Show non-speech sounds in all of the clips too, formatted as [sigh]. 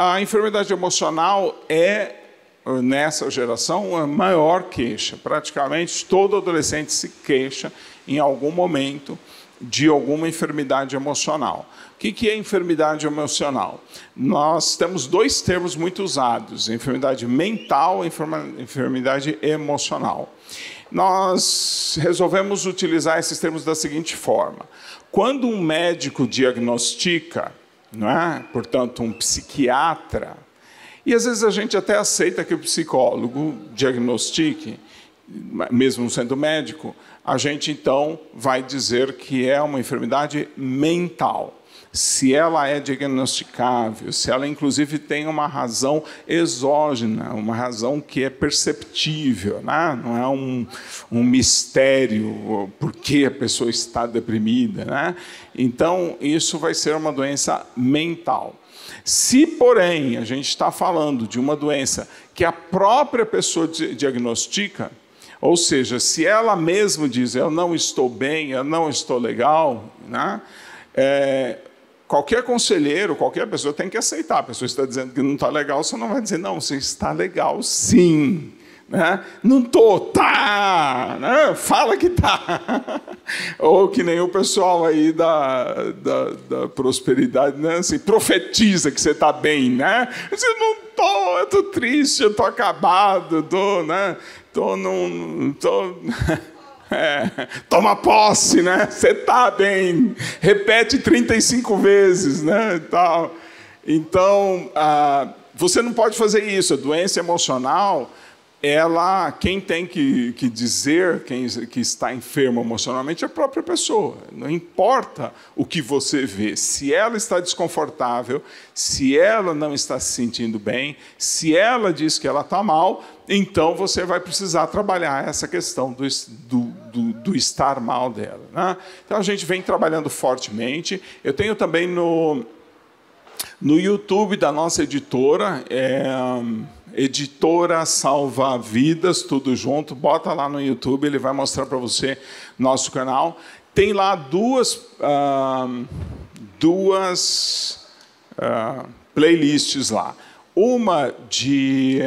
A enfermidade emocional é, eh, nessa geração, a maior queixa. Praticamente todo adolescente se queixa em algum momento de alguma enfermidade emocional. O que é enfermidade emocional? Nós temos dois termos muito usados: enfermidade mental e enfermidade emocional. Nós resolvemos utilizar esses termos da seguinte forma: quando um médico diagnostica não é? Portanto, um psiquiatra. E às vezes a gente até aceita que o psicólogo diagnostique, mesmo sendo médico, a gente então vai dizer que é uma enfermidade mental se ela é diagnosticável, se ela inclusive tem uma razão exógena, uma razão que é perceptível, né? não é um, um mistério por que a pessoa está deprimida. Né? Então, isso vai ser uma doença mental. Se, porém, a gente está falando de uma doença que a própria pessoa diagnostica, ou seja, se ela mesma diz eu não estou bem, eu não estou legal, né? É, qualquer conselheiro, qualquer pessoa tem que aceitar. A pessoa está dizendo que não está legal, você não vai dizer, não, você está legal sim. Né? Não tô, tá, né? fala que tá. [laughs] Ou que nem o pessoal aí da, da, da prosperidade, né? Assim, profetiza que você está bem, né? Você não tô, eu tô triste, eu tô acabado, tô, né? Tô num, tô... [laughs] É, toma posse, né? Você está bem. Repete 35 vezes, né? Tal. Então, ah, você não pode fazer isso. A é doença emocional ela, é quem tem que, que dizer quem que está enfermo emocionalmente é a própria pessoa. Não importa o que você vê, se ela está desconfortável, se ela não está se sentindo bem, se ela diz que ela está mal, então você vai precisar trabalhar essa questão do, do, do, do estar mal dela. Né? Então a gente vem trabalhando fortemente. Eu tenho também no, no YouTube da nossa editora. É, Editora Salva Vidas, tudo junto. Bota lá no YouTube, ele vai mostrar para você nosso canal. Tem lá duas, duas playlists lá. Uma de,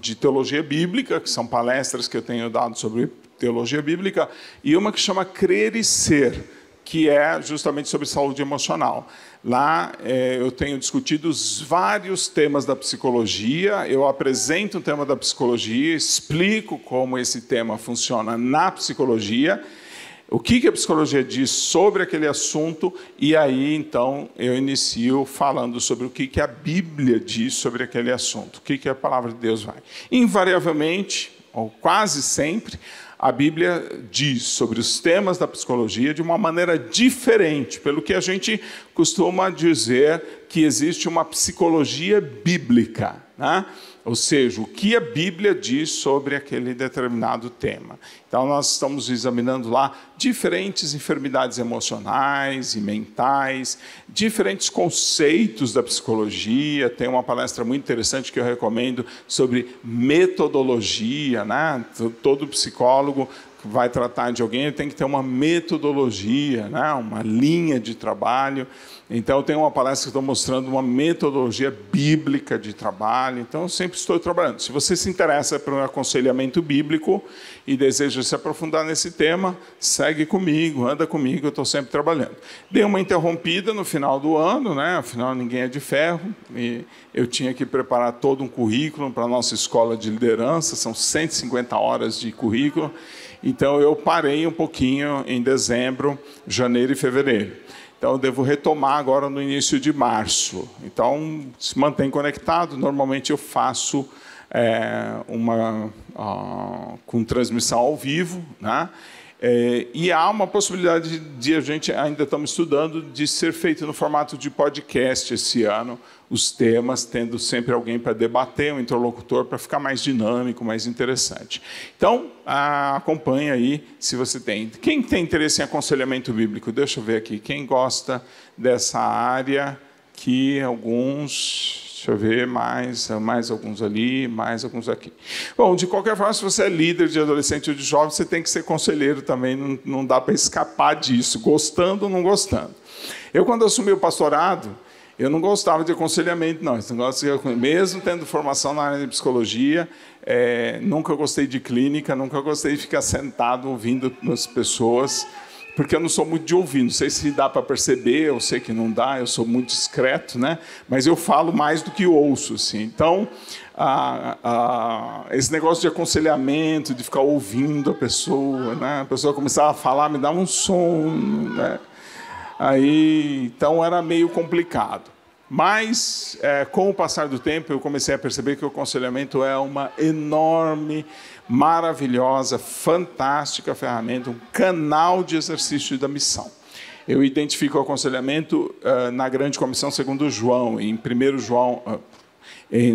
de teologia bíblica, que são palestras que eu tenho dado sobre teologia bíblica, e uma que chama Crer e Ser, que é justamente sobre saúde emocional. Lá é, eu tenho discutido os vários temas da psicologia, eu apresento o tema da psicologia, explico como esse tema funciona na psicologia, o que, que a psicologia diz sobre aquele assunto, e aí então eu inicio falando sobre o que, que a Bíblia diz sobre aquele assunto, o que, que a palavra de Deus vai. Invariavelmente, ou quase sempre, a Bíblia diz sobre os temas da psicologia de uma maneira diferente, pelo que a gente costuma dizer que existe uma psicologia bíblica. Né? Ou seja, o que a Bíblia diz sobre aquele determinado tema. Então, nós estamos examinando lá diferentes enfermidades emocionais e mentais, diferentes conceitos da psicologia. Tem uma palestra muito interessante que eu recomendo sobre metodologia. Né? Todo psicólogo vai tratar de alguém, ele tem que ter uma metodologia, né? uma linha de trabalho. Então, eu tenho uma palestra que estou mostrando uma metodologia bíblica de trabalho. Então, eu sempre estou trabalhando. Se você se interessa por um aconselhamento bíblico e deseja se aprofundar nesse tema, segue comigo, anda comigo, eu estou sempre trabalhando. Dei uma interrompida no final do ano, né? afinal, ninguém é de ferro, e eu tinha que preparar todo um currículo para a nossa escola de liderança, são 150 horas de currículo. Então eu parei um pouquinho em dezembro, janeiro e fevereiro. Então, devo retomar agora no início de março. Então, se mantém conectado. Normalmente, eu faço é, uma uh, com transmissão ao vivo, né? É, e há uma possibilidade de a gente ainda estamos estudando de ser feito no formato de podcast esse ano, os temas tendo sempre alguém para debater, um interlocutor para ficar mais dinâmico, mais interessante. Então a, acompanha aí se você tem. Quem tem interesse em aconselhamento bíblico, deixa eu ver aqui. Quem gosta dessa área que alguns Deixa eu ver, mais, mais alguns ali, mais alguns aqui. Bom, de qualquer forma, se você é líder de adolescente ou de jovem, você tem que ser conselheiro também, não, não dá para escapar disso, gostando ou não gostando. Eu, quando assumi o pastorado, eu não gostava de aconselhamento, não. Mesmo tendo formação na área de psicologia, é... nunca gostei de clínica, nunca gostei de ficar sentado ouvindo as pessoas porque eu não sou muito de ouvir, não sei se dá para perceber, eu sei que não dá, eu sou muito discreto, né? Mas eu falo mais do que ouço, assim. Então, a, a, esse negócio de aconselhamento, de ficar ouvindo a pessoa, né? A pessoa começava a falar, me dava um som, né? Aí, então era meio complicado. Mas, é, com o passar do tempo, eu comecei a perceber que o aconselhamento é uma enorme maravilhosa, fantástica ferramenta, um canal de exercício da missão. Eu identifico o aconselhamento uh, na grande comissão segundo João, em 1 João, uh,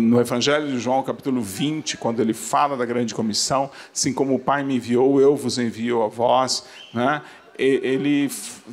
no Evangelho de João, capítulo 20, quando ele fala da grande comissão, assim como o Pai me enviou, eu vos envio a vós. Né? ele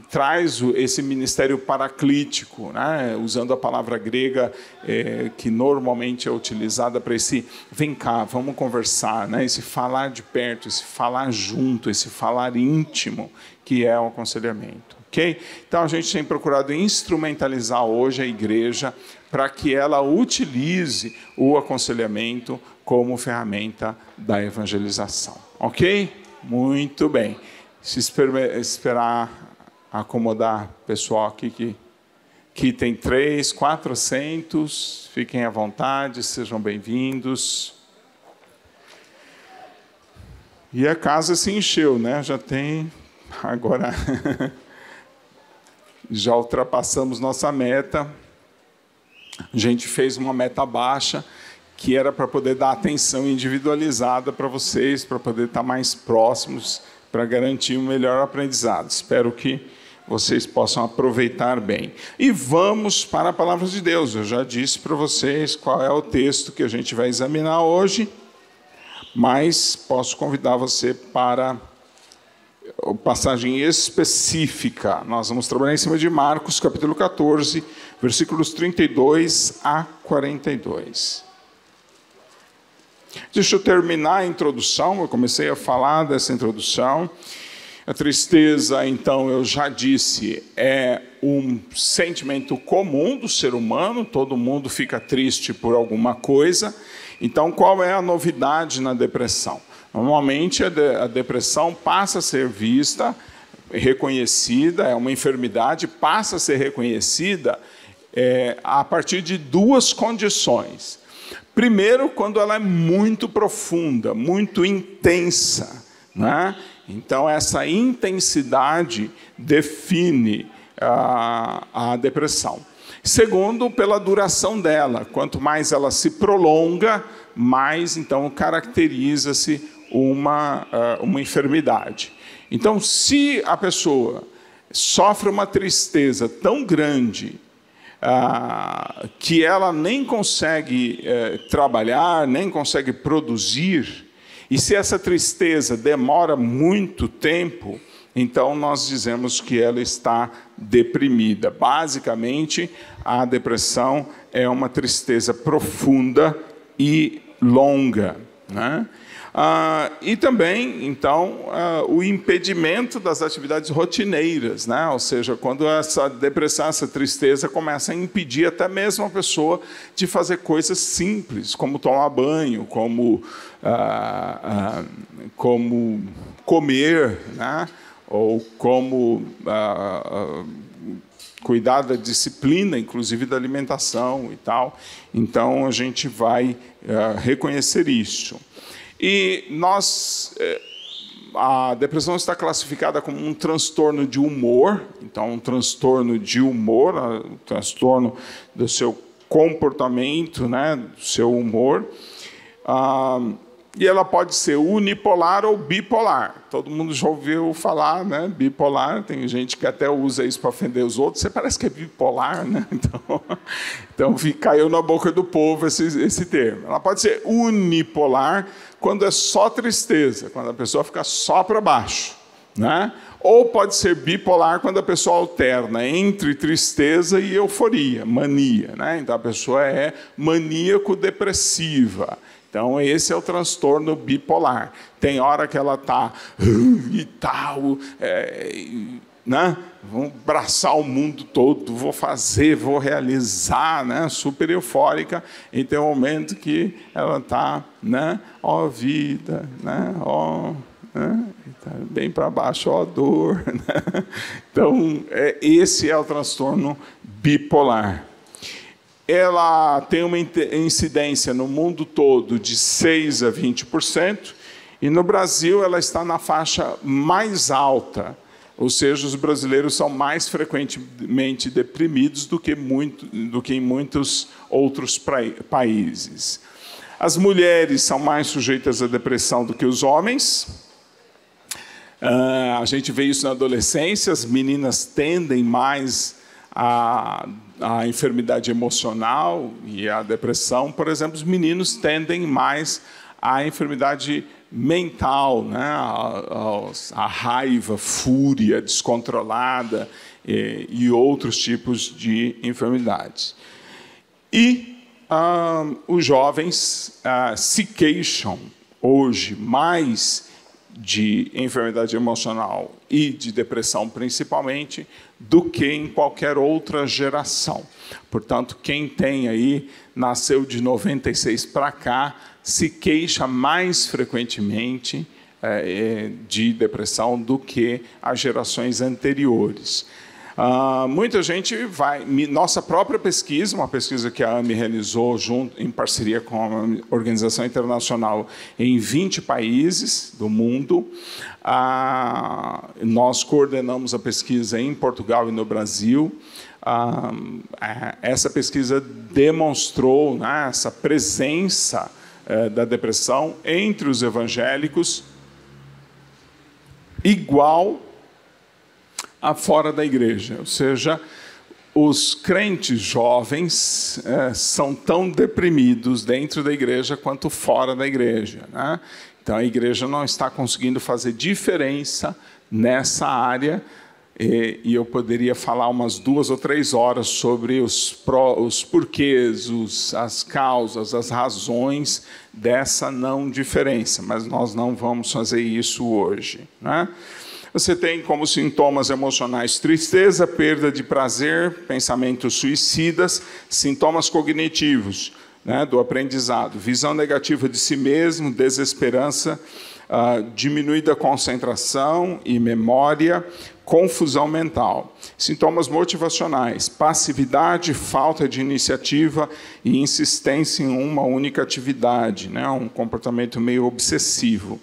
traz esse ministério paraclítico, né? usando a palavra grega é, que normalmente é utilizada para esse vem cá, vamos conversar, né? esse falar de perto, esse falar junto, esse falar íntimo, que é o aconselhamento. Okay? Então a gente tem procurado instrumentalizar hoje a igreja para que ela utilize o aconselhamento como ferramenta da evangelização. Ok? Muito bem se esperar acomodar pessoal aqui que, que tem três, quatrocentos, fiquem à vontade, sejam bem-vindos. E a casa se encheu, né? Já tem [laughs] agora [laughs] já ultrapassamos nossa meta. A gente fez uma meta baixa que era para poder dar atenção individualizada para vocês, para poder estar mais próximos para garantir um melhor aprendizado. Espero que vocês possam aproveitar bem. E vamos para a palavra de Deus. Eu já disse para vocês qual é o texto que a gente vai examinar hoje, mas posso convidar você para passagem específica. Nós vamos trabalhar em cima de Marcos, capítulo 14, versículos 32 a 42. Deixa eu terminar a introdução, eu comecei a falar dessa introdução. A tristeza, então, eu já disse, é um sentimento comum do ser humano, todo mundo fica triste por alguma coisa. Então, qual é a novidade na depressão? Normalmente, a, depressão passa a ser vista, reconhecida, é uma enfermidade, passa a ser reconhecida é, a partir de duas condições Primeiro, quando ela é muito profunda, muito intensa. Né? Então, essa intensidade define a, a depressão. Segundo, pela duração dela. Quanto mais ela se prolonga, mais então caracteriza-se uma, uma enfermidade. Então, se a pessoa sofre uma tristeza tão grande ah, que ela nem consegue eh, trabalhar, nem consegue produzir, e se essa tristeza demora muito tempo, então nós dizemos que ela está deprimida. Basicamente, a depressão é uma tristeza profunda e longa. Né? Ah, e também, então, ah, o impedimento das atividades rotineiras, né? ou seja, quando essa depressão, essa tristeza começa a impedir até mesmo a pessoa de fazer coisas simples, como tomar banho, como, ah, ah como comer, né? ou como ah, ah, cuidar da disciplina, inclusive da alimentação e tal. Então, a gente vai reconhecer isso. E nós, eh, a depressão está classificada como um transtorno de humor, então um transtorno de humor, eh, um transtorno do seu comportamento, né, do seu humor. Ah, e ela pode ser unipolar ou bipolar. Todo mundo já ouviu falar, né? Bipolar, tem gente que até usa isso para ofender os outros. Você parece que é bipolar, né? [laughs] Então, então caiu na boca do povo esse, esse termo. Ela pode ser unipolar, quando é só tristeza, quando a pessoa fica só para baixo. Né? Ou pode ser bipolar quando a pessoa alterna entre tristeza e euforia, mania. Né? Então a pessoa é maníaco-depressiva. Então, esse é o transtorno bipolar. Tem hora que ela está e tal, é, né? Vou abraçar o mundo todo, vou fazer, vou realizar, né? Super eufórica. E tem um momento que ela está, né? Ó oh, vida, né? Ó... Oh, né? Tá bem para baixo, ó oh, dor. [laughs] Né? Então, é, esse é o transtorno bipolar ela tem uma incidência no mundo todo de 6 a 20%, e no Brasil ela está na faixa mais alta, ou seja, os brasileiros são mais frequentemente deprimidos do que, muito, do que em muitos outros países. As mulheres são mais sujeitas à depressão do que os homens. Uh, a gente vê isso na adolescência, as meninas tendem mais à, à enfermidade emocional e à depressão. Por exemplo, os meninos tendem mais à enfermidade emocional mental, né? a, a, raiva, fúria descontrolada e outros tipos de enfermidades. E ah, os jovens ah, se queixam hoje mais de enfermidade emocional e de depressão, principalmente, do que em qualquer outra geração. Portanto, quem tem aí, nasceu de 96 para cá, se queixa mais frequentemente é, é, de depressão do que as gerações anteriores. Uh, muita gente vai. Nossa própria pesquisa, uma pesquisa que a AME realizou junto, em parceria com a Organização Internacional em 20 países do mundo. Uh, nós coordenamos a pesquisa em Portugal e no Brasil. Uh, essa pesquisa demonstrou né, essa presença eh, da depressão entre os evangélicos igual a fora da igreja. Ou seja, os crentes jovens eh, são tão deprimidos dentro da igreja quanto fora da igreja. Né? Então a igreja não está conseguindo fazer diferença nessa área e, e, eu poderia falar umas duas ou três horas sobre os, pró, os porquês, os, as causas, as razões dessa não diferença, mas nós não vamos fazer isso hoje. Né? Você tem como sintomas emocionais tristeza, perda de prazer, pensamentos suicidas, sintomas cognitivos né, do aprendizado, visão negativa de si mesmo, desesperança. Uh, diminuída concentração e memória, confusão mental, sintomas motivacionais, passividade, falta de iniciativa e insistência em uma única atividade, né? um comportamento meio obsessivo.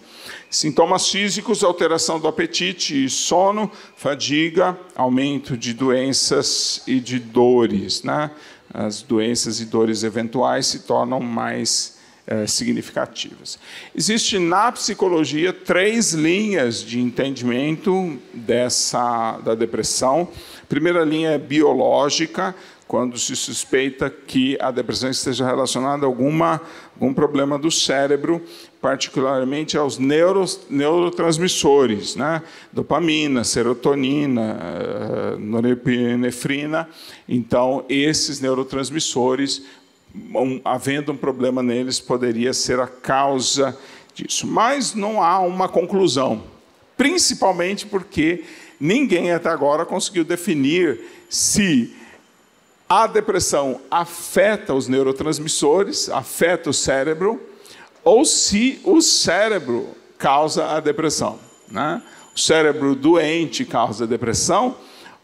Sintomas físicos, alteração do apetite e sono, fadiga, aumento de doenças e de dores. Né? As doenças e dores eventuais se tornam mais é, significativas. Existe na psicologia três linhas de entendimento dessa da depressão. A primeira linha é biológica, quando se suspeita que a depressão esteja relacionada a alguma, algum problema do cérebro, particularmente aos neurotransmissores, né? dopamina, serotonina, eh, norepinefrina. Então, esses neurotransmissores um, havendo um problema neles, poderia ser a causa disso. Mas não há uma conclusão, principalmente porque ninguém até agora conseguiu definir se a depressão afeta os neurotransmissores, afeta o cérebro, ou se o cérebro causa a depressão. Né? O cérebro doente causa depressão,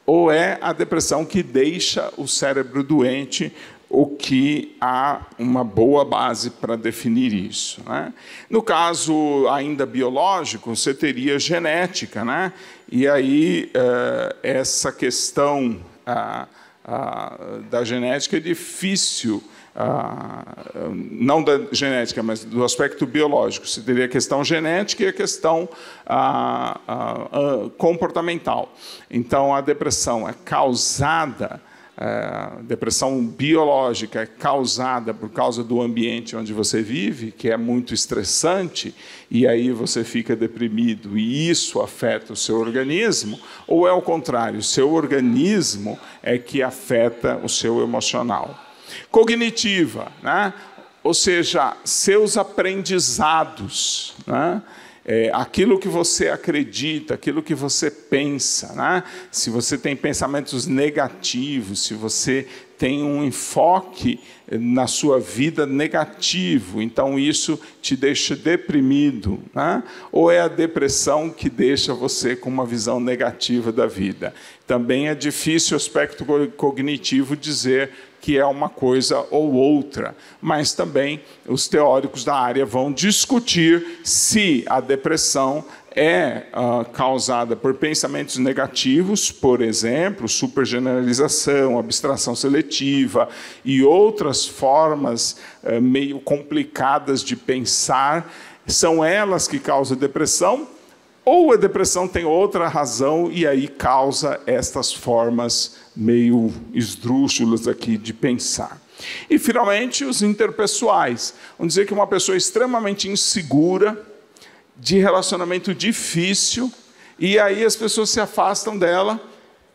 ou é a depressão que deixa o cérebro doente o que há uma boa base para definir isso. Né? No caso ainda biológico, você teria genética, né? e aí uh, essa questão uh, uh, da genética é difícil. Ah, não da genética, mas do aspecto biológico. Você teria a questão genética e a questão comportamental. Então, a depressão é causada é, depressão biológica é causada por causa do ambiente onde você vive, que é muito estressante, e aí você fica deprimido e isso afeta o seu organismo, ou é o contrário, seu organismo é que afeta o seu emocional. Cognitiva, né? ou seja, seus aprendizados. Né? é, aquilo que você acredita, aquilo que você pensa, né? se você tem pensamentos negativos, se você tem um enfoque eh, na sua vida negativo, então isso te deixa deprimido, né? ou é a depressão que deixa você com uma visão negativa da vida. Também é difícil o aspecto cognitivo dizer que é uma coisa ou outra. Mas também os teóricos da área vão discutir se a depressão é uh, causada por pensamentos negativos, por exemplo, supergeneralização, abstração seletiva e outras formas uh, meio complicadas de pensar, são elas que causam depressão ou a depressão tem outra razão e aí causa estas formas meio esdrúxulas aqui de pensar. E finalmente, os interpessoais. Vamos dizer que uma pessoa extremamente insegura, de relacionamento difícil, e aí as pessoas se afastam dela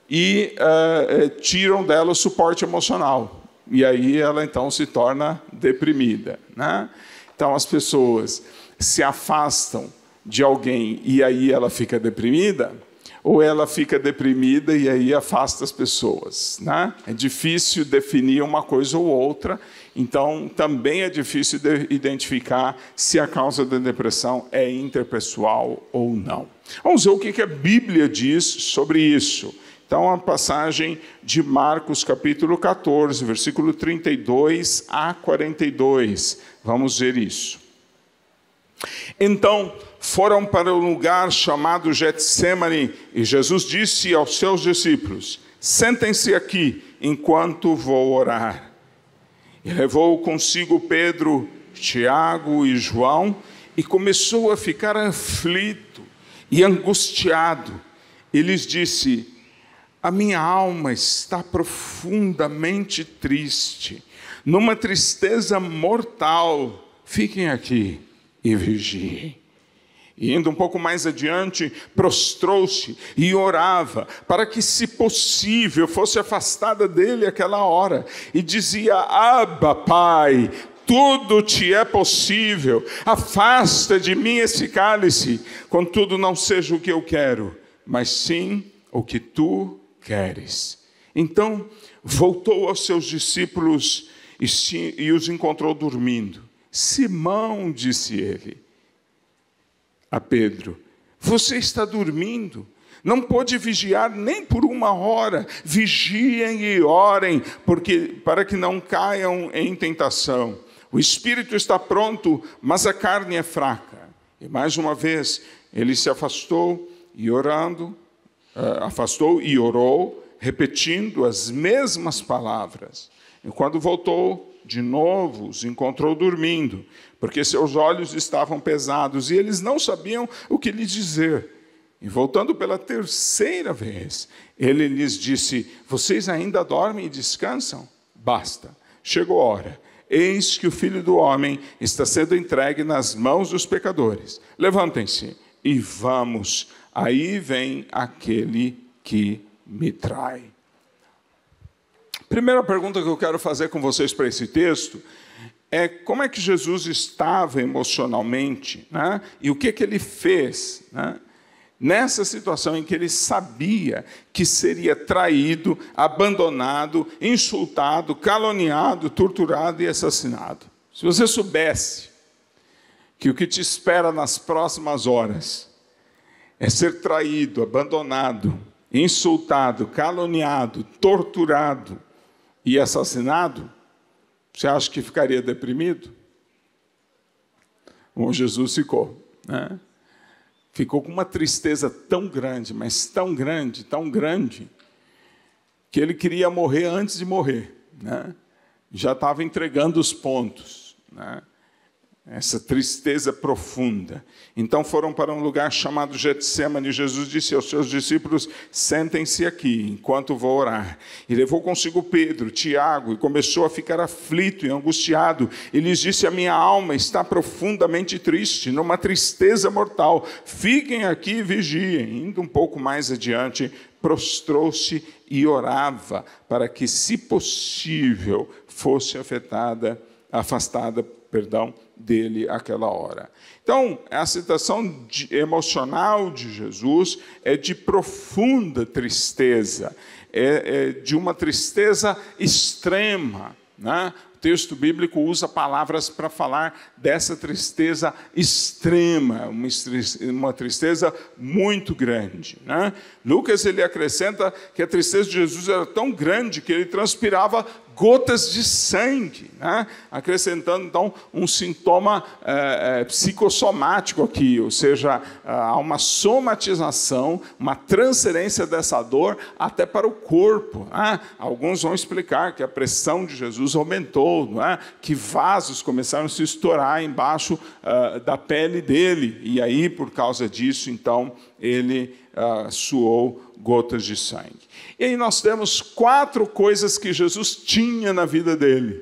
e uh, tiram dela o suporte emocional. E aí ela então se torna deprimida. Né? Então as pessoas se afastam de alguém e aí ela fica deprimida, ou ela fica deprimida e aí afasta as pessoas. Né? É difícil definir uma coisa ou outra, então também é difícil identificar se a causa da depressão é interpessoal ou não. Vamos ver o que a Bíblia diz sobre isso. Então, a passagem de Marcos, capítulo 14, versículo 32 a 42. Vamos ver isso. Então foram para um lugar chamado Getsemane e Jesus disse aos seus discípulos: Sentem-se aqui enquanto vou orar. E levou consigo Pedro, Tiago e João e começou a ficar aflito e angustiado. E lhes disse: A minha alma está profundamente triste, numa tristeza mortal. Fiquem aqui e vigiem. E indo um pouco mais adiante, prostrou-se e orava, para que, se possível, fosse afastada dele aquela hora, e dizia: Abba, Pai, tudo te é possível, afasta de mim esse cálice, contudo, não seja o que eu quero, mas sim o que tu queres. Então voltou aos seus discípulos e, se, e os encontrou dormindo. Simão, disse ele a Pedro, você está dormindo. Não pôde vigiar nem por uma hora. Vigiem e orem, porque para que não caiam em tentação. O espírito está pronto, mas a carne é fraca. E mais uma vez, ele se afastou e orando, eh, afastou e orou, repetindo as mesmas palavras. E quando voltou de novo, os encontrou dormindo, porque seus olhos estavam pesados e eles não sabiam o que lhes dizer. E voltando pela terceira vez, ele lhes disse: Vocês ainda dormem e descansam? Basta, chegou a hora. Eis que o filho do homem está sendo entregue nas mãos dos pecadores. Levantem-se e vamos. Aí vem aquele que me trai. Primeira pergunta que eu quero fazer com vocês para esse texto é como é que Jesus estava emocionalmente né? e o que, que ele fez né? nessa situação em que ele sabia que seria traído, abandonado, insultado, caluniado, torturado e assassinado. Se você soubesse que o que te espera nas próximas horas é ser traído, abandonado, insultado, caluniado, torturado, e assassinado, você acha que ficaria deprimido? Bom, Jesus ficou. Né? Ficou com uma tristeza tão grande, mas tão grande, tão grande, que ele queria morrer antes de morrer. Né? Já estava entregando os pontos. Né? essa tristeza profunda. Então foram para um lugar chamado Getsemane. Jesus disse aos seus discípulos: Sentem-se aqui, enquanto vou orar. E levou consigo Pedro, Tiago, e começou a ficar aflito e angustiado. E lhes disse: A minha alma está profundamente triste, numa tristeza mortal. Fiquem aqui e vigiem. Indo um pouco mais adiante, prostrou-se e orava para que, se possível, fosse afetada, afastada perdão dele aquela hora. Então, a situação de, emocional de Jesus é de profunda tristeza, é, é de uma tristeza extrema. Né? O texto bíblico usa palavras para falar dessa tristeza extrema, uma tristeza muito grande. Né? Lucas ele acrescenta que a tristeza de Jesus era tão grande que ele transpirava gotas de sangue, né? acrescentando então um sintoma é, é, psicossomático aqui, ou seja, é, há uma somatização, uma transferência dessa dor até para o corpo. Né? Alguns vão explicar que a pressão de Jesus aumentou, né? que vasos começaram a se estourar embaixo uh, da pele dele, e aí por causa disso então ele ah, suou gotas de sangue. E aí nós temos quatro coisas que Jesus tinha na vida dele,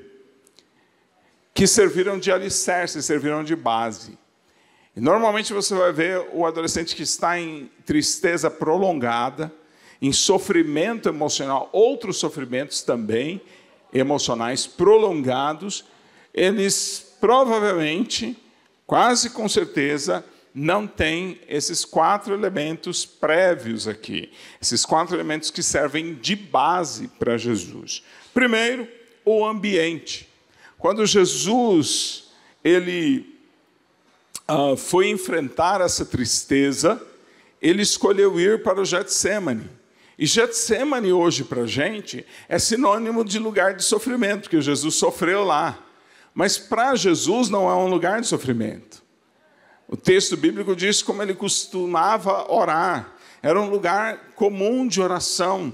que serviram de alicerce, serviram de base. E normalmente você vai ver o adolescente que está em tristeza prolongada, em sofrimento emocional, outros sofrimentos também emocionais prolongados, eles provavelmente, quase com certeza, não tem esses quatro elementos prévios aqui, esses quatro elementos que servem de base para Jesus. Primeiro, o ambiente. Quando Jesus ele uh, foi enfrentar essa tristeza, ele escolheu ir para o Getsemane. E Getsemane hoje para a gente é sinônimo de lugar de sofrimento, que Jesus sofreu lá. Mas para Jesus não é um lugar de sofrimento. O texto bíblico diz como ele costumava orar. Era um lugar comum de oração.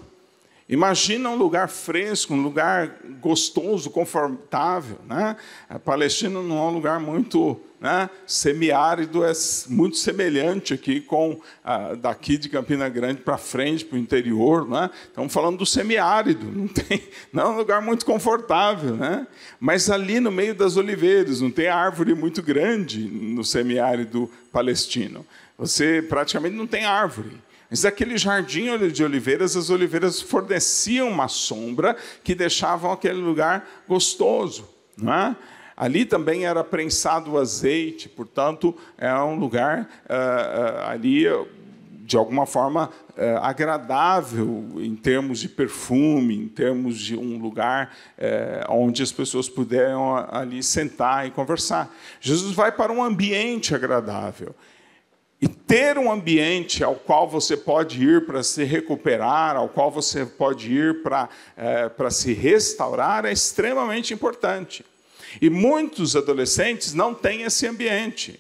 Imagina um lugar fresco, um lugar gostoso, confortável. Né? A Palestina não é um lugar muito né, semiárido, é muito semelhante aqui com ah, daqui de Campina Grande para frente, para o interior. Né? Estamos falando do semiárido, não, tem, não é um lugar muito confortável. Né? Mas ali no meio das oliveiras, não tem árvore muito grande no semiárido palestino. Você praticamente não tem árvore. Mas aquele jardim de oliveiras, as oliveiras forneciam uma sombra que deixavam aquele lugar gostoso. Não é? Ali também era prensado o azeite, portanto, era é um lugar uh, uh, ali, de alguma forma, uh, agradável em termos de perfume, em termos de um lugar onde as pessoas puderam ali sentar e conversar. Jesus vai para um ambiente agradável. E ter um ambiente ao qual você pode ir para se recuperar, ao qual você pode ir para é, se restaurar, é extremamente importante. E muitos adolescentes não têm esse ambiente.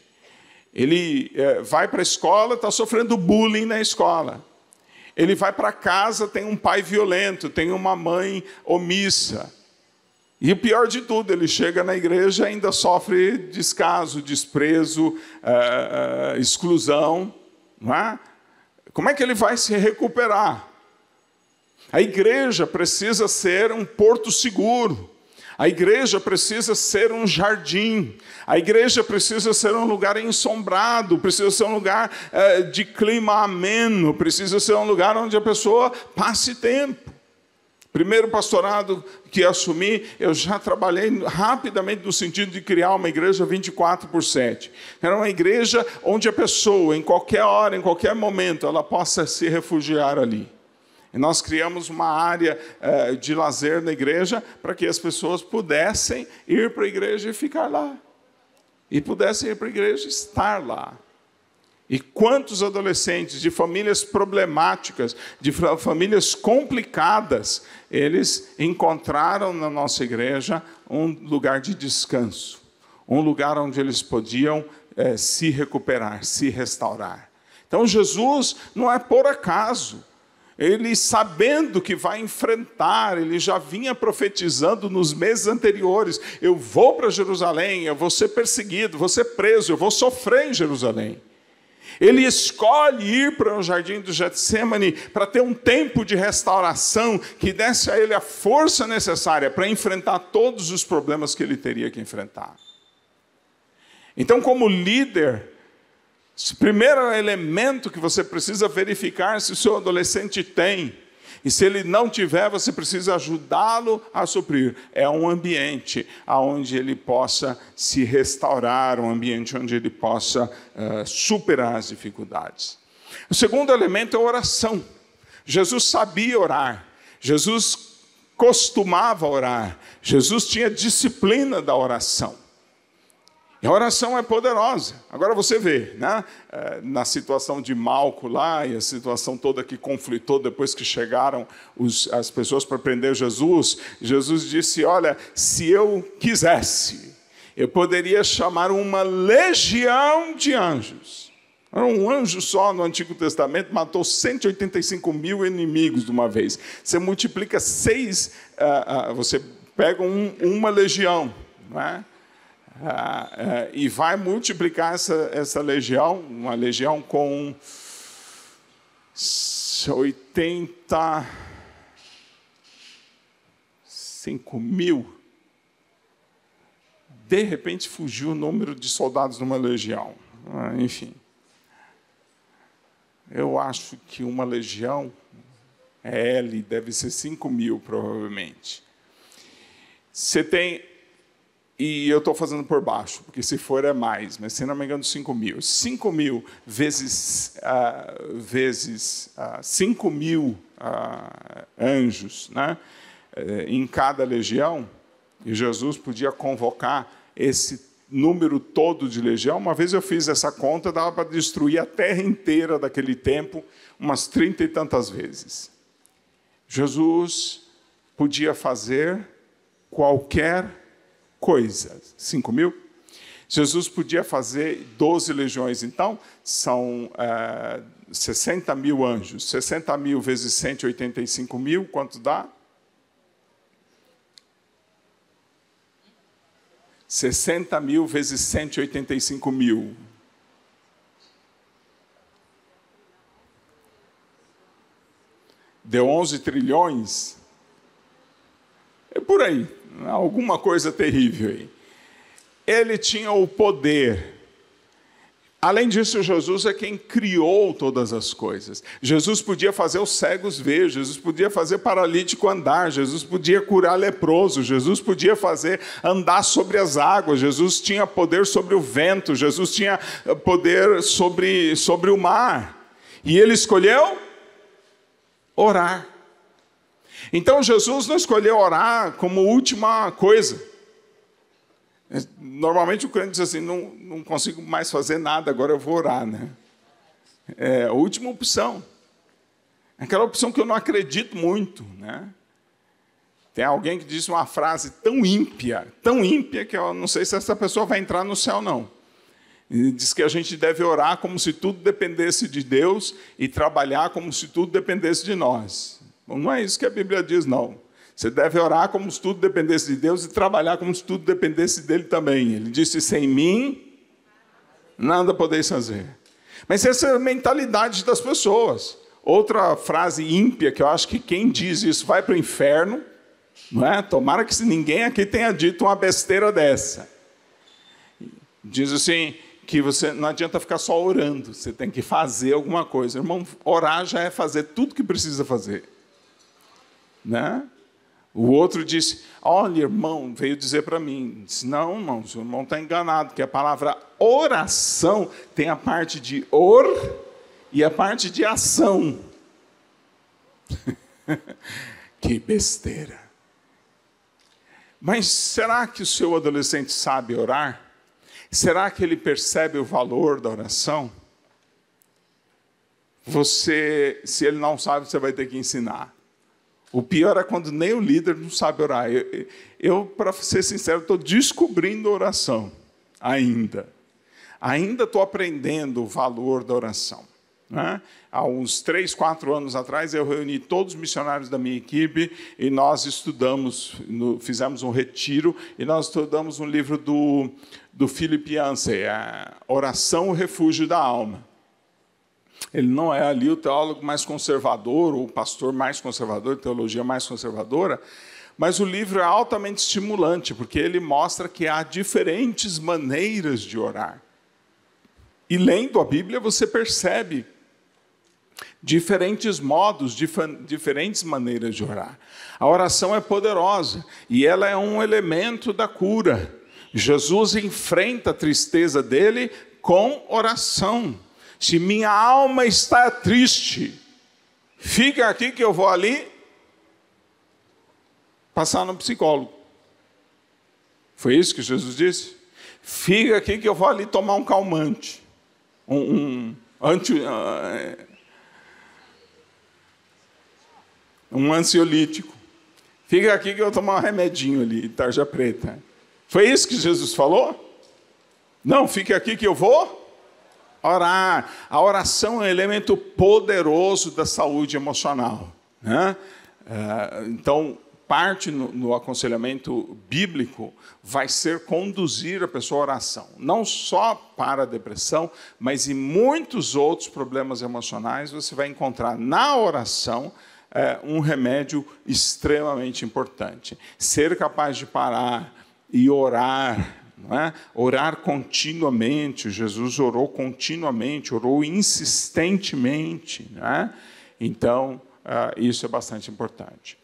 Ele é, vai para a escola, está sofrendo bullying na escola. Ele vai para casa, tem um pai violento, tem uma mãe omissa e o pior de tudo, ele chega na igreja e ainda sofre descaso, desprezo, eh, eh, exclusão. É? Como é que ele vai se recuperar? A igreja precisa ser um porto seguro. A igreja precisa ser um jardim, a igreja precisa ser um lugar ensombrado, precisa ser um lugar eh, de clima ameno, precisa ser um lugar onde a pessoa passe tempo. Primeiro pastorado que assumi, eu já trabalhei rapidamente no sentido de criar uma igreja 24 por 7. Era uma igreja onde a pessoa, em qualquer hora, em qualquer momento, ela possa se refugiar ali. E nós criamos uma área eh, de lazer na igreja para que as pessoas pudessem ir para a igreja e ficar lá. E pudessem ir para a igreja e estar lá. E quantos adolescentes de famílias problemáticas, de famílias complicadas, eles encontraram na nossa igreja um lugar de descanso, um lugar onde eles podiam é, se recuperar, se restaurar. Então, Jesus não é por acaso. Ele, sabendo que vai enfrentar, ele já vinha profetizando nos meses anteriores: eu vou para Jerusalém, eu vou ser perseguido, vou ser preso, eu vou sofrer em Jerusalém. Ele escolhe ir para o jardim do Getsemane para ter um tempo de restauração que desse a ele a força necessária para enfrentar todos os problemas que ele teria que enfrentar. Então, como líder, o primeiro elemento que você precisa verificar se o seu adolescente tem e se ele não tiver, você precisa ajudá-lo a suprir. É um ambiente onde ele possa se restaurar, um ambiente onde ele possa uh, superar as dificuldades. O segundo elemento é a oração. Jesus sabia orar. Jesus costumava orar. Jesus tinha disciplina da oração. E a oração é poderosa. Agora você vê, né? É, na situação de Malco lá e a situação toda que conflitou depois que chegaram os, as pessoas para prender Jesus, Jesus disse: Olha, se eu quisesse, eu poderia chamar uma legião de anjos. um anjo só no Antigo Testamento, matou 185 mil inimigos de uma vez. Você multiplica seis, uh, uh, você pega um, uma legião, não é? Ah, eh, e vai multiplicar essa, essa legião, uma legião com 85 mil. De repente fugiu o número de soldados numa legião. Ah, enfim. Eu acho que uma legião é L, deve ser 5 mil, provavelmente. Você tem e eu estou fazendo por baixo, porque se for é mais, mas se não me engano, 5 mil. 5 mil vezes, uh, vezes uh, ah, 5 mil uh, anjos né, eh, em cada legião, e Jesus podia convocar esse número todo de legião. Uma vez eu fiz essa conta, dava para destruir a terra inteira daquele tempo umas trinta e tantas vezes. Jesus podia fazer qualquer coisas. 5 mil? Jesus podia fazer 12 legiões, então são é, 60 mil anjos. 60 mil vezes 185 mil, quanto dá? 60 mil vezes 185 mil. Deu 11 trilhões? É por aí alguma coisa terrível aí. Ele tinha o poder. Além disso, Jesus é quem criou todas as coisas. Jesus podia fazer os cegos ver, Jesus podia fazer paralítico andar, Jesus podia curar leproso, Jesus podia fazer andar sobre as águas, Jesus tinha poder sobre o vento, Jesus tinha eh, poder sobre, sobre o mar. E ele escolheu orar. Então Jesus não escolheu orar como última coisa. Normalmente o crente diz assim: não, não consigo mais fazer nada, agora eu vou orar, né? É a última opção. É aquela opção que eu não acredito muito, né? Tem alguém que disse uma frase tão ímpia, tão ímpia, que eu não sei se essa pessoa vai entrar no céu, não. diz que a gente deve orar como se tudo dependesse de Deus e trabalhar como se tudo dependesse de nós. Não é isso que a Bíblia diz, não. Você deve orar como se tudo dependesse de Deus e trabalhar como se tudo dependesse dele também. Ele disse: sem mim, nada podeis fazer. Mas essa é a mentalidade das pessoas. Outra frase ímpia que eu acho que quem diz isso vai para o inferno, não é? Tomara que ninguém aqui tenha dito uma besteira dessa. Diz assim: que você não adianta ficar só orando, você tem que fazer alguma coisa. Irmão, orar já é fazer tudo que precisa fazer. Né? O outro disse: Olha, irmão, veio dizer para mim. Disse, não, irmão, o irmão está enganado, que a palavra oração tem a parte de or e a parte de ação. [laughs] que besteira. Mas será que o seu adolescente sabe orar? Será que ele percebe o valor da oração? Você, se ele não sabe, você vai ter que ensinar. O pior é quando nem o líder não sabe orar. Eu, eu para ser sincero, estou descobrindo oração ainda. Ainda estou aprendendo o valor da oração. Né? Há uns três, quatro anos atrás, eu reuni todos os missionários da minha equipe e nós estudamos, fizemos um retiro e nós estudamos um livro do, do Philip Yancey, é a Oração, o Refúgio da Alma. Ele não é ali o teólogo mais conservador, ou o pastor mais conservador, teologia mais conservadora, mas o livro é altamente estimulante, porque ele mostra que há diferentes maneiras de orar. E lendo a Bíblia, você percebe diferentes modos, dif diferentes maneiras de orar. A oração é poderosa e ela é um elemento da cura. Jesus enfrenta a tristeza dele com oração. Se minha alma está triste, fica aqui que eu vou ali passar no psicólogo. Foi isso que Jesus disse? Fica aqui que eu vou ali tomar um calmante, um, um anti, ah, um ansiolítico. Fica aqui que eu vou tomar um remedinho ali, tarja preta. Foi isso que Jesus falou? Não, fique aqui que eu vou orar. A oração é um elemento poderoso da saúde emocional. Né? É, então, parte no, aconselhamento bíblico vai ser conduzir a pessoa à oração, não só para a depressão, mas em muitos outros problemas emocionais você vai encontrar na oração é, um remédio extremamente importante. Ser capaz de parar e orar é? Orar continuamente, Jesus orou continuamente, orou insistentemente. É? Então, ah, isso é bastante importante.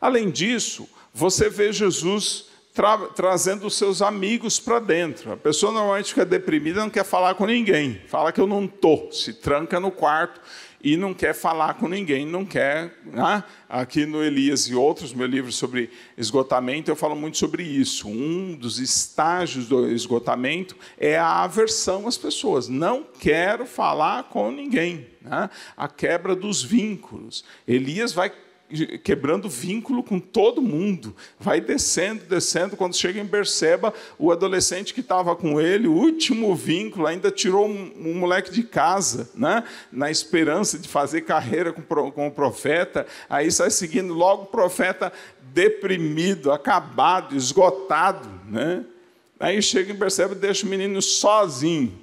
Além disso, você vê Jesus tra trazendo os seus amigos para dentro. A pessoa normalmente fica deprimida, não quer falar com ninguém, fala que eu não estou, se tranca no quarto e não quer falar com ninguém, não quer. Né? Aqui no Elias e outros, meu livro sobre esgotamento, eu falo muito sobre isso. Um dos estágios do esgotamento é a aversão às pessoas. Não quero falar com ninguém. Né? A quebra dos vínculos. Elias vai quebrando vínculo com todo mundo. Vai descendo, descendo. Quando chega em Berseba, o adolescente que estava com ele, o último vínculo, ainda tirou um, um, moleque de casa, né? na esperança de fazer carreira com, com o profeta. Aí sai seguindo logo o profeta deprimido, acabado, esgotado. Né? Aí chega em Berseba e deixa o menino sozinho.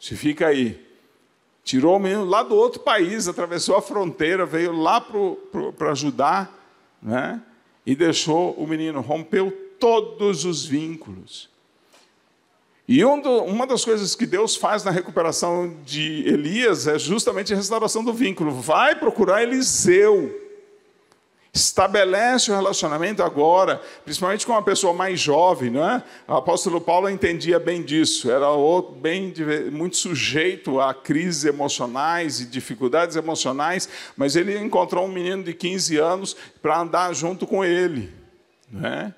Se fica aí. Tirou o menino lá do outro país, atravessou a fronteira, veio lá para ajudar, né? e deixou o menino, rompeu todos os vínculos. E um do, uma das coisas que Deus faz na recuperação de Elias é justamente a restauração do vínculo. Vai procurar Eliseu. Estabelece o relacionamento agora, principalmente com uma pessoa mais jovem, não é? O apóstolo Paulo entendia bem disso, era bem, muito sujeito a crises emocionais e dificuldades emocionais, mas ele encontrou um menino de 15 anos para andar junto com ele, não é?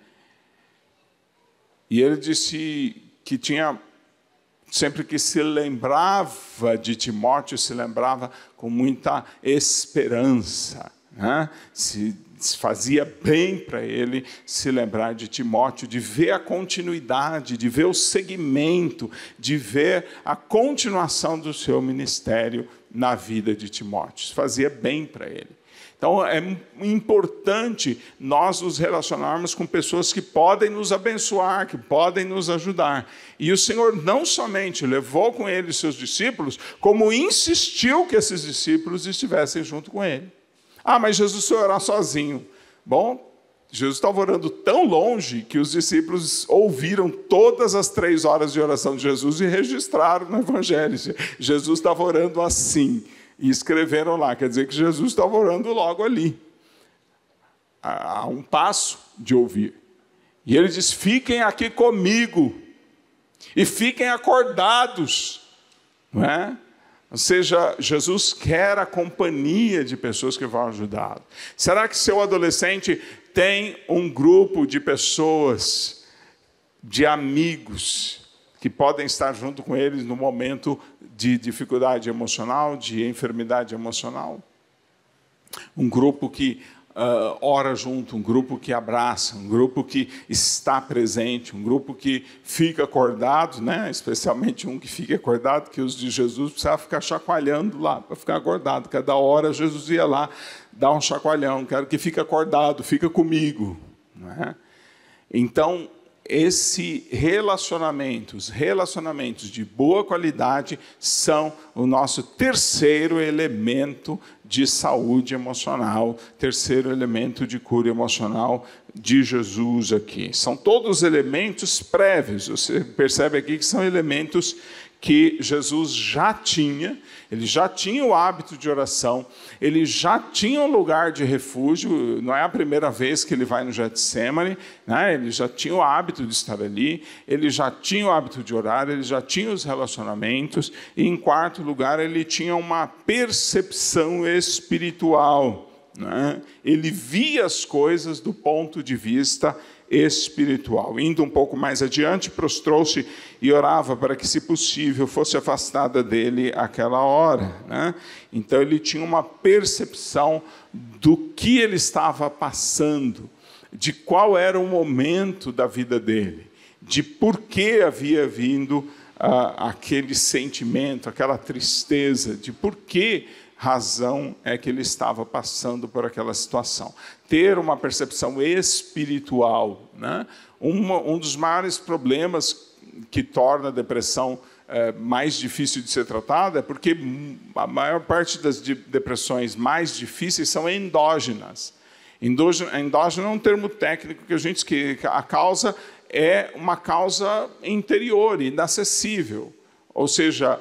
E ele disse que tinha sempre que se lembrava de Timóteo, se lembrava com muita esperança. Né? Se fazia bem para ele se lembrar de Timóteo, de ver a continuidade, de ver o segmento, de ver a continuação do seu ministério na vida de Timóteo. Isso fazia bem para ele. Então é importante nós nos relacionarmos com pessoas que podem nos abençoar, que podem nos ajudar. E o Senhor não somente levou com ele seus discípulos, como insistiu que esses discípulos estivessem junto com ele. Ah, mas Jesus foi orar sozinho. Bom, Jesus estava orando tão longe que os discípulos ouviram todas as três horas de oração de Jesus e registraram no Evangelho. Jesus estava orando assim e escreveram lá. Quer dizer que Jesus estava orando logo ali, a, a um passo de ouvir. E ele diz: fiquem aqui comigo e fiquem acordados, não é? Ou seja, Jesus quer a companhia de pessoas que vão ajudá-lo. Será que seu adolescente tem um grupo de pessoas, de amigos, que podem estar junto com eles no momento de dificuldade emocional, de enfermidade emocional? Um grupo que uh, ora junto, um grupo que abraça, um grupo que está presente, um grupo que fica acordado, né? especialmente um que fica acordado, que os de Jesus precisava ficar chacoalhando lá, para ficar acordado. Cada hora Jesus ia lá dar um chacoalhão, quero que fique acordado, fica comigo. Né? Então, esse relacionamentos, relacionamentos de boa qualidade são o nosso terceiro elemento de saúde emocional, terceiro elemento de cura emocional de Jesus aqui. São todos elementos prévios. Você percebe aqui que são elementos que Jesus já tinha, ele já tinha o hábito de oração, ele já tinha um lugar de refúgio, não é a primeira vez que ele vai no Getsemane, né? ele já tinha o hábito de estar ali, ele já tinha o hábito de orar, ele já tinha os relacionamentos, e em quarto lugar, ele tinha uma percepção espiritual. Né? Ele via as coisas do ponto de vista espiritual espiritual. Indo um pouco mais adiante, prostrou-se e orava para que, se possível, fosse afastada dele aquela hora. Né? Então, ele tinha uma percepção do que ele estava passando, de qual era o momento da vida dele, de por que havia vindo ah, aquele sentimento, aquela tristeza, de por que razão é que ele estava passando por aquela situação. Ter uma percepção espiritual, né? Uma, um dos maiores problemas que torna a depressão é, mais difícil de ser tratada é porque a maior parte das de depressões mais difíceis são endógenas. Endógeno, endógeno é um termo técnico que a gente que a causa é uma causa interior, inacessível. Ou seja,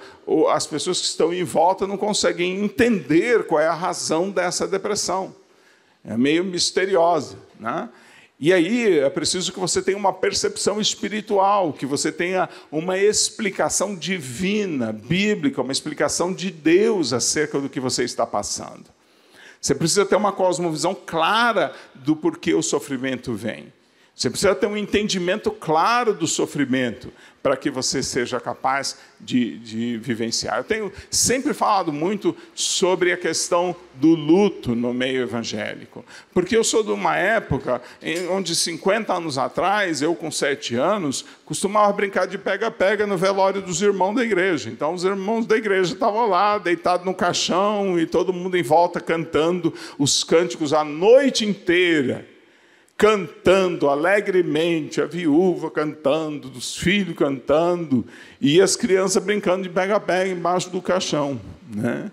as pessoas que estão em volta não conseguem entender qual é a razão dessa depressão. É meio misteriosa. Né? E aí é preciso que você tenha uma percepção espiritual, que você tenha uma explicação divina, bíblica, uma explicação de Deus acerca do que você está passando. Você precisa ter uma cosmovisão clara do porquê o sofrimento vem. Você precisa ter um entendimento claro do sofrimento para que você seja capaz de, de, vivenciar. Eu tenho sempre falado muito sobre a questão do luto no meio evangélico, porque eu sou de uma época em, onde 50 anos atrás, eu com 7 anos, costumava brincar de pega-pega no velório dos irmãos da igreja. Então, os irmãos da igreja estavam lá, deitados no caixão e todo mundo em volta cantando os cânticos a noite inteira cantando alegremente, a viúva cantando, os filhos cantando, e as crianças brincando de pega-pega embaixo do caixão. Né?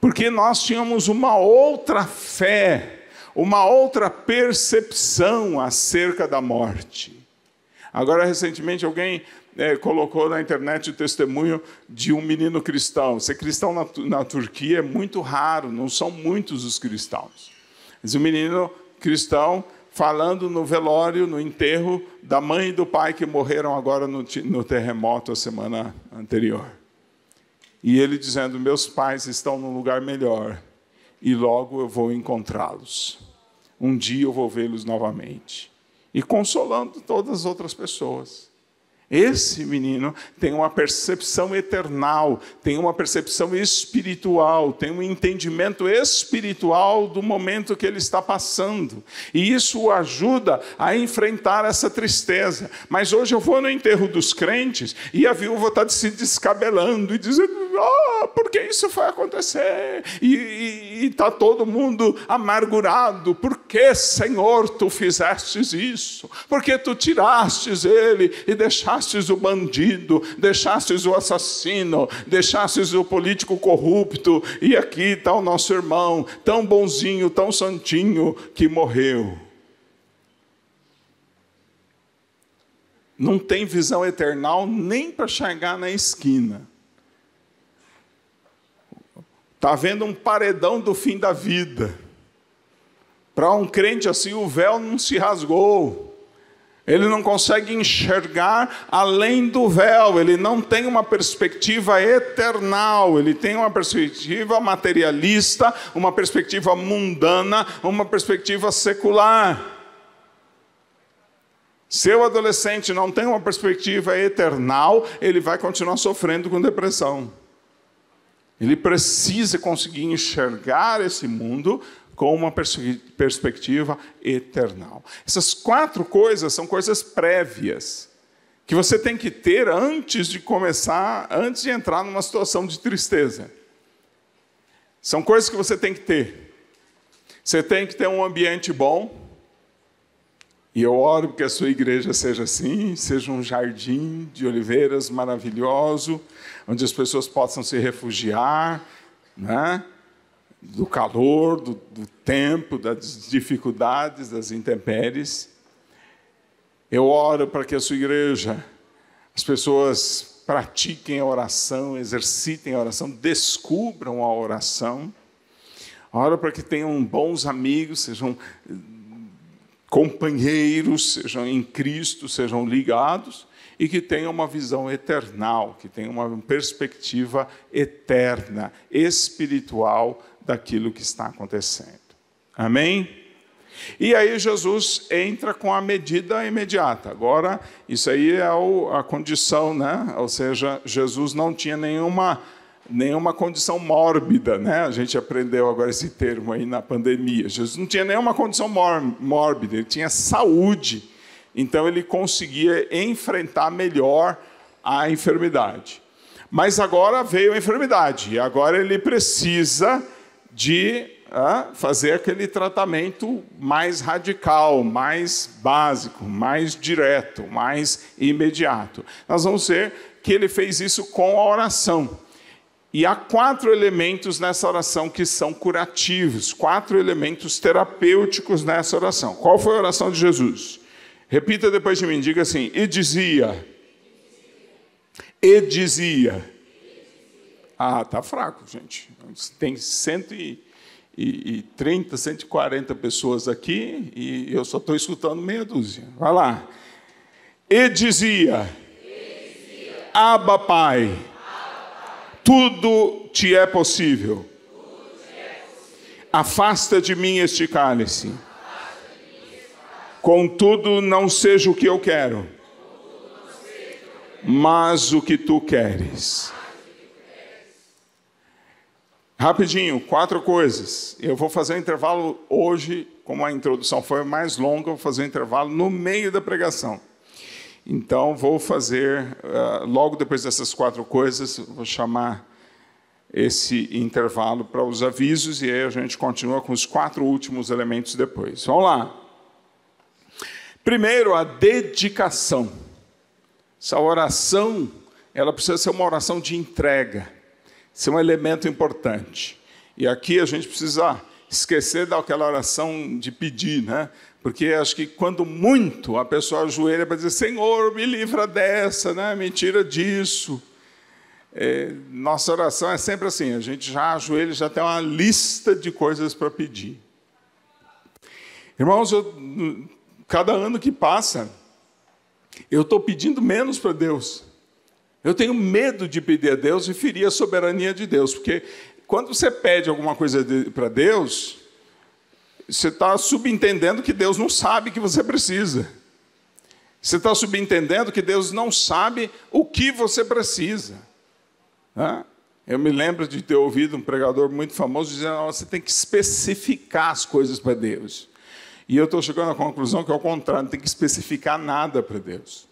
Porque nós tínhamos uma outra fé, uma outra percepção acerca da morte. Agora, recentemente, alguém é, colocou na internet o testemunho de um menino cristão. Ser cristão na, na Turquia é muito raro, não são muitos os cristãos. Mas o menino cristão falando no velório, no enterro da mãe e do pai que morreram agora no, no terremoto a semana anterior. E ele dizendo: Meus pais estão num lugar melhor e logo eu vou encontrá-los. Um dia eu vou vê-los novamente. E consolando todas as outras pessoas. Esse menino tem uma percepção eternal, tem uma percepção espiritual, tem um entendimento espiritual do momento que ele está passando. E isso o ajuda a enfrentar essa tristeza. Mas hoje eu vou no enterro dos crentes e a viúva está se descabelando e dizendo: oh, por que isso foi acontecer? E está todo mundo amargurado: por que, Senhor, tu fizestes isso? Por que tu tirastes ele e deixaste? deixastes o bandido, deixastes o assassino, deixastes o político corrupto, e aqui está o nosso irmão, tão bonzinho, tão santinho, que morreu. Não tem visão eternal nem para chegar na esquina. Está vendo um paredão do fim da vida. Para um crente assim, o véu não se rasgou. Ele não consegue enxergar além do véu, ele não tem uma perspectiva eternal, ele tem uma perspectiva materialista, uma perspectiva mundana, uma perspectiva secular. Seu adolescente não tem uma perspectiva eternal, ele vai continuar sofrendo com depressão. Ele precisa conseguir enxergar esse mundo com uma perspectiva eternal. Essas quatro coisas são coisas prévias que você tem que ter antes de começar, antes de entrar numa situação de tristeza. São coisas que você tem que ter. Você tem que ter um ambiente bom. E eu oro que a sua igreja seja assim, seja um jardim de oliveiras maravilhoso, onde as pessoas possam se refugiar, né? do calor, do, do tempo, das dificuldades, das intempéries. Eu oro para que a sua igreja, as pessoas pratiquem a oração, exercitem a oração, descubram a oração. Oro para que tenham bons amigos, sejam eh, companheiros, sejam em Cristo, sejam ligados e que tenham uma visão eternal, que tenham uma perspectiva eterna, espiritual daquilo que está acontecendo. Amém? E aí Jesus entra com a medida imediata. Agora, isso aí é a condição, né? Ou seja, Jesus não tinha nenhuma nenhuma condição mórbida, né? A gente aprendeu agora esse termo aí na pandemia. Jesus não tinha nenhuma condição mórbida, ele tinha saúde. Então ele conseguia enfrentar melhor a enfermidade. Mas agora veio a enfermidade e agora ele precisa de ah, fazer aquele tratamento mais radical, mais básico, mais direto, mais imediato. Nós vamos ver que ele fez isso com a oração. E há quatro elementos nessa oração que são curativos, quatro elementos terapêuticos nessa oração. Qual foi a oração de Jesus? Repita depois de mim, diga assim: e dizia, e dizia, ah, tá fraco, gente. Tem 130, 140 pessoas aqui e eu só estou escutando meia dúzia. Vai lá. E dizia: Aba, Pai, tudo te é possível. Afasta de mim este cálice. Contudo, não seja o que eu quero, mas o que tu queres. Rapidinho, quatro coisas. Eu vou fazer um intervalo hoje, como a introdução foi mais longa, vou fazer um intervalo no meio da pregação. Então, vou fazer, uh, logo depois dessas quatro coisas, vou chamar esse intervalo para os avisos e aí a gente continua com os quatro últimos elementos depois. Vamos lá. Primeiro, a dedicação. Essa oração, ela precisa ser uma oração de entrega. Isso é um elemento importante. E aqui a gente precisa esquecer daquela oração de pedir, né? Porque acho que quando muito a pessoa ajoelha para dizer: Senhor, me livra dessa, né? me tira disso. É, nossa oração é sempre assim: a gente já ajoelha, já tem uma lista de coisas para pedir. Irmãos, eu, cada ano que passa, eu estou pedindo menos para Deus. Eu tenho medo de pedir a Deus e ferir a soberania de Deus, porque quando você pede alguma coisa de, para Deus, você está subentendendo que Deus não sabe que você precisa. Você está subentendendo que Deus não sabe o que você precisa. Né? Eu me lembro de ter ouvido um pregador muito famoso dizendo: você tem que especificar as coisas para Deus. E eu estou chegando à conclusão que, ao contrário, não tem que especificar nada para Deus.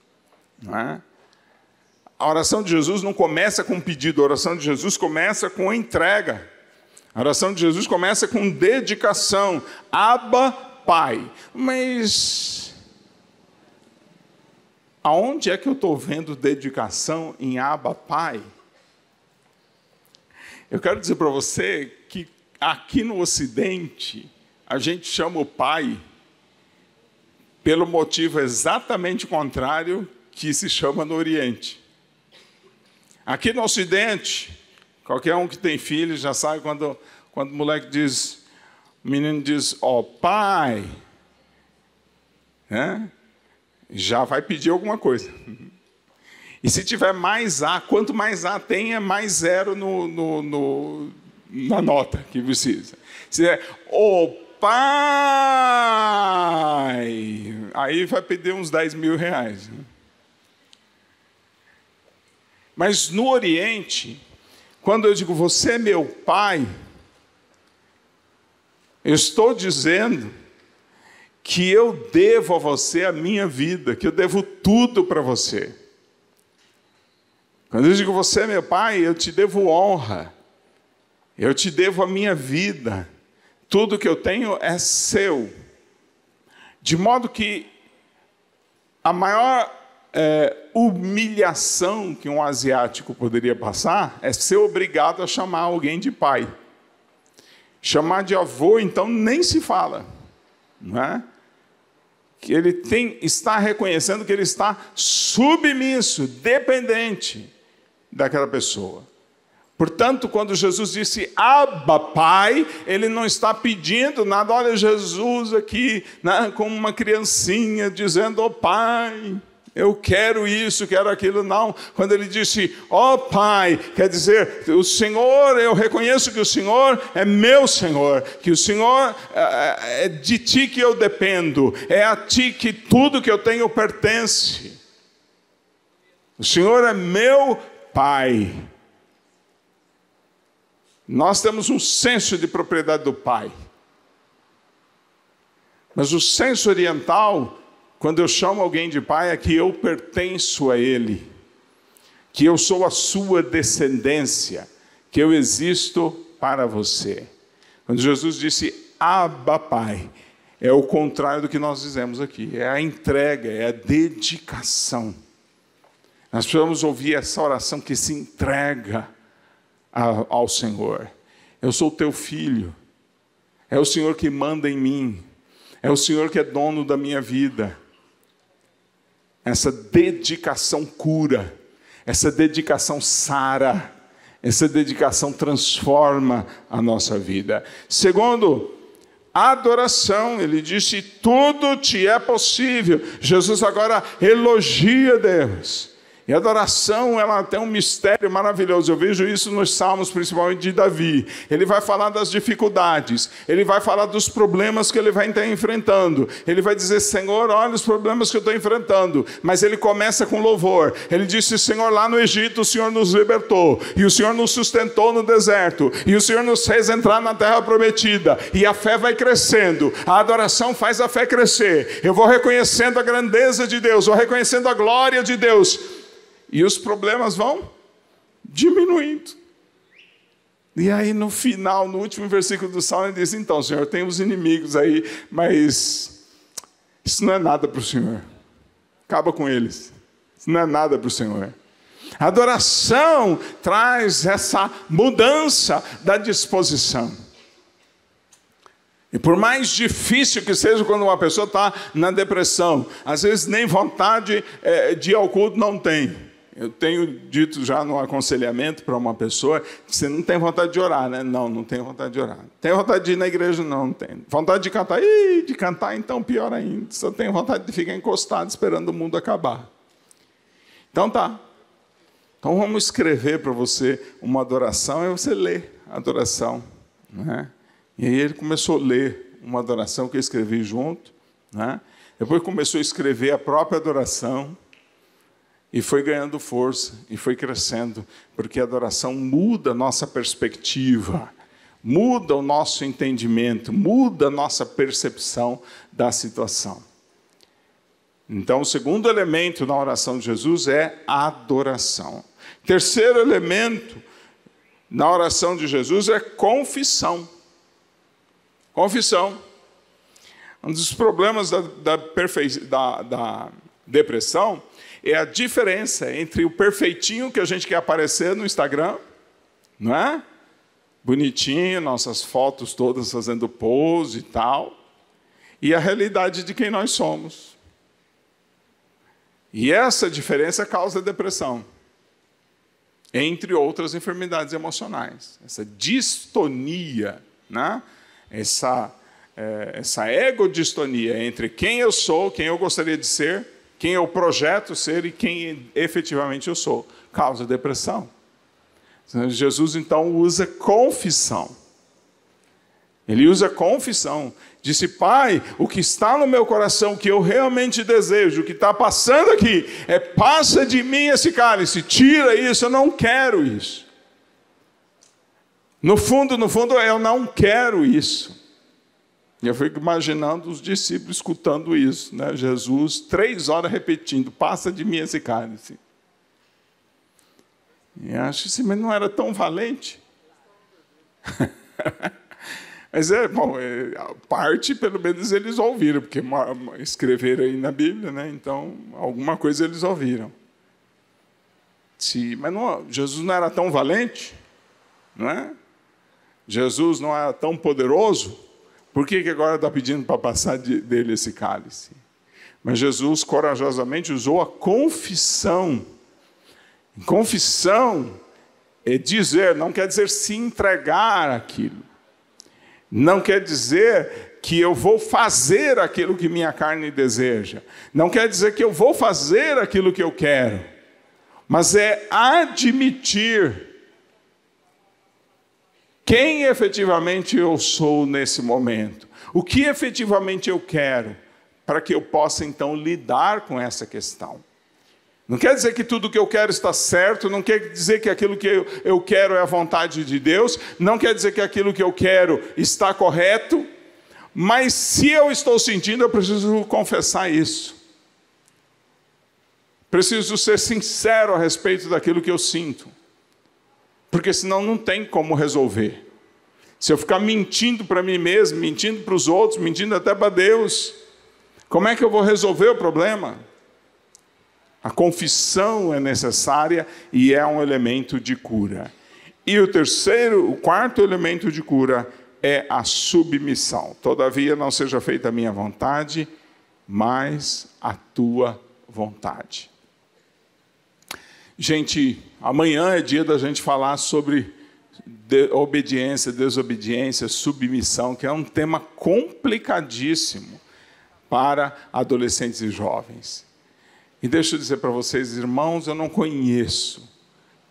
Não é? A oração de Jesus não começa com um pedido, a oração de Jesus começa com entrega. A oração de Jesus começa com dedicação. Abba, Pai. Mas aonde é que eu estou vendo dedicação em Abba, Pai? Eu quero dizer para você que aqui no Ocidente, a gente chama o Pai pelo motivo exatamente contrário que se chama no Oriente. Aqui no Ocidente, qualquer um que tem filho já sabe quando, quando o moleque diz, o menino diz, ó oh, pai, né? já vai pedir alguma coisa. E se tiver mais A, quanto mais A tem, é mais zero no, no, no, na nota que precisa. Se é, ô oh, pai, aí vai pedir uns 10 mil reais. Né? Mas no Oriente, quando eu digo você é meu pai, eu estou dizendo que eu devo a você a minha vida, que eu devo tudo para você. Quando eu digo você é meu pai, eu te devo honra, eu te devo a minha vida, tudo que eu tenho é seu. De modo que a maior é, humilhação que um asiático poderia passar é ser obrigado a chamar alguém de pai. Chamar de avô, então, nem se fala. Não é? Que ele tem, está reconhecendo que ele está submisso, dependente daquela pessoa. Portanto, quando Jesus disse Abba, Pai, ele não está pedindo nada. Olha, Jesus aqui, né, como uma criancinha, dizendo, ó oh, Pai eu quero isso, quero aquilo. Não, quando ele disse, ó oh, Pai, quer dizer, o Senhor, eu reconheço que o Senhor é meu Senhor, que o Senhor eh, eh, é de ti que eu dependo, é a ti que tudo que eu tenho pertence. O Senhor é meu Pai. Nós temos um senso de propriedade do Pai. Mas o senso oriental quando eu chamo alguém de pai, é que eu pertenço a ele, que eu sou a sua descendência, que eu existo para você. Quando Jesus disse Abba Pai, é o contrário do que nós dizemos aqui, é a entrega, é a dedicação. Nós precisamos ouvir essa oração que se entrega ao Senhor. Eu sou teu filho, é o Senhor que manda em mim, é o Senhor que é dono da minha vida essa dedicação cura, essa dedicação sara, essa dedicação transforma a nossa vida. Segundo, adoração, ele disse: tudo te é possível. Jesus agora elogia Deus e adoração, ela tem um mistério maravilhoso. Eu vejo isso nos Salmos, principalmente de Davi. Ele vai falar das dificuldades, ele vai falar dos problemas que ele vai estar enfrentando. Ele vai dizer: Senhor, olha os problemas que eu estou enfrentando. Mas ele começa com louvor. Ele disse: Senhor, lá no Egito o Senhor nos libertou, e o Senhor nos sustentou no deserto, e o Senhor nos fez entrar na terra prometida. E a fé vai crescendo, a adoração faz a fé crescer. Eu vou reconhecendo a grandeza de Deus, vou reconhecendo a glória de Deus. E os problemas vão diminuindo. E aí, no final, no último versículo do Salmo, ele diz: Então, Senhor, tem os inimigos aí, mas isso não é nada para o Senhor. Acaba com eles. Isso não é nada para o Senhor. A adoração traz essa mudança da disposição. E por mais difícil que seja quando uma pessoa está na depressão, às vezes nem vontade é, de ir ao culto não tem. Eu tenho dito já no aconselhamento para uma pessoa que você não tem vontade de orar, né? Não, não tem vontade de orar. Tem vontade de ir na igreja? Não, não tem. Vontade de cantar? Ih, de cantar então pior ainda. Só tem vontade de ficar encostado esperando o mundo acabar. Então tá. Então vamos escrever para você uma adoração e você lê a adoração. Né? E aí ele começou a ler uma adoração que eu escrevi junto. Né? Depois começou a escrever a própria adoração. E foi ganhando força e foi crescendo, porque a adoração muda a nossa perspectiva, muda o nosso entendimento, muda a nossa percepção da situação. Então, o segundo elemento na oração de Jesus é adoração. Terceiro elemento na oração de Jesus é confissão. Confissão. Um dos problemas da, da, da, da depressão é a diferença entre o perfeitinho que a gente quer aparecer no Instagram, não é? Bonitinho, nossas fotos todas fazendo pose e tal, e a realidade de quem nós somos. E essa diferença causa depressão, entre outras enfermidades emocionais. Essa distonia, né? essa, é, essa egodistonia entre quem eu sou, quem eu gostaria de ser quem eu projeto ser e quem efetivamente eu sou. Causa depressão. Jesus então usa confissão. Ele usa confissão. Disse, Pai, o que está no meu coração, que eu realmente desejo, o que está passando aqui, é passa de mim esse cálice, tira isso, eu não quero isso. No fundo, no fundo, eu não quero isso. Eu fico imaginando os discípulos escutando isso, né? Jesus três horas repetindo: passa de mim esse cálice. E acho que assim, mas não era tão valente. [laughs] mas é, bom, é, parte pelo menos eles ouviram, porque escreveram aí na Bíblia, né? Então alguma coisa eles ouviram. Sim, mas não, Jesus não era tão valente, não é? Jesus não era tão poderoso. Por que, que agora está pedindo para passar de, dele esse cálice? Mas Jesus corajosamente usou a confissão. Confissão é dizer, não quer dizer se entregar aquilo. Não quer dizer que eu vou fazer aquilo que minha carne deseja. Não quer dizer que eu vou fazer aquilo que eu quero. Mas é admitir quem efetivamente eu sou nesse momento? O que efetivamente eu quero? Para que eu possa então lidar com essa questão. Não quer dizer que tudo que eu quero está certo, não quer dizer que aquilo que eu, eu quero é a vontade de Deus, não quer dizer que aquilo que eu quero está correto, mas se eu estou sentindo, eu preciso confessar isso. Preciso ser sincero a respeito daquilo que eu sinto porque senão não tem como resolver. Se eu ficar mentindo para mim mesmo, mentindo para os outros, mentindo até para Deus, como é que eu vou resolver o problema? A confissão é necessária e é um elemento de cura. E o terceiro, o quarto elemento de cura é a submissão. Todavia, não seja feita a minha vontade, mas a tua vontade. Gente, amanhã é dia da gente falar sobre de obediência, desobediência, submissão, que é um tema complicadíssimo para adolescentes e jovens. E deixa eu dizer para vocês, irmãos, eu não conheço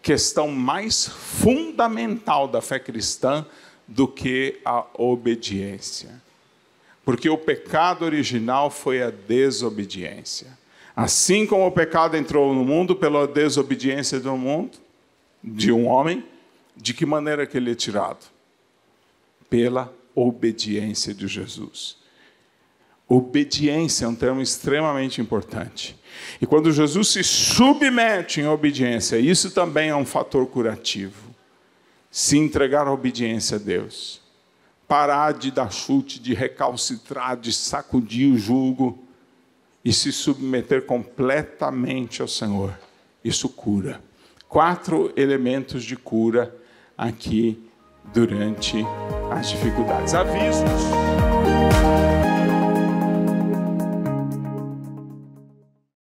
questão mais fundamental da fé cristã do que a obediência. Porque o pecado original foi a desobediência. Assim como o pecado entrou no mundo pela desobediência do mundo, de um homem, de que maneira que ele é tirado? Pela obediência de Jesus. Obediência é um termo extremamente importante. E quando Jesus se submete em obediência, isso também é um fator curativo. Se entregar a obediência a Deus. Parar de dar chute, de recalcitrar, de sacudir o jugo e se submeter completamente ao Senhor. Isso cura. Quatro elementos de cura aqui durante as dificuldades. Avisos.